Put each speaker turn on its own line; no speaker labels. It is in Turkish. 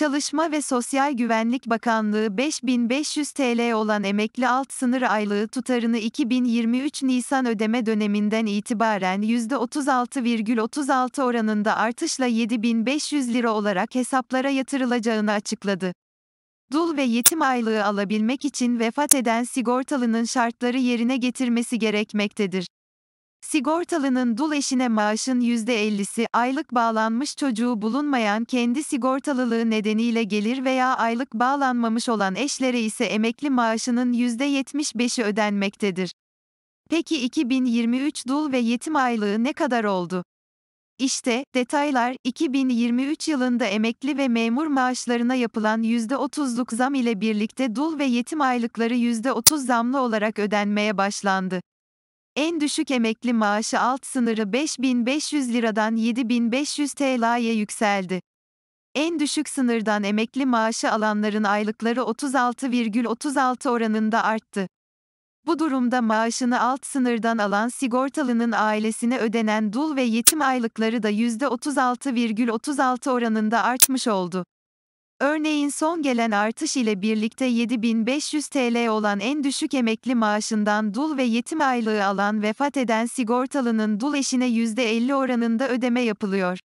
Çalışma ve Sosyal Güvenlik Bakanlığı 5500 TL olan emekli alt sınır aylığı tutarını 2023 Nisan ödeme döneminden itibaren %36,36 oranında artışla 7500 lira olarak hesaplara yatırılacağını açıkladı. Dul ve yetim aylığı alabilmek için vefat eden sigortalının şartları yerine getirmesi gerekmektedir. Sigortalının dul eşine maaşın %50'si, aylık bağlanmış çocuğu bulunmayan kendi sigortalılığı nedeniyle gelir veya aylık bağlanmamış olan eşlere ise emekli maaşının %75'i ödenmektedir. Peki 2023 dul ve yetim aylığı ne kadar oldu? İşte, detaylar, 2023 yılında emekli ve memur maaşlarına yapılan %30'luk zam ile birlikte dul ve yetim aylıkları %30 zamlı olarak ödenmeye başlandı. En düşük emekli maaşı alt sınırı 5500 liradan 7500 TL'ye yükseldi. En düşük sınırdan emekli maaşı alanların aylıkları 36,36 ,36 oranında arttı. Bu durumda maaşını alt sınırdan alan sigortalının ailesine ödenen dul ve yetim aylıkları da %36,36 ,36 oranında artmış oldu. Örneğin son gelen artış ile birlikte 7500 TL olan en düşük emekli maaşından dul ve yetim aylığı alan vefat eden sigortalının dul eşine %50 oranında ödeme yapılıyor.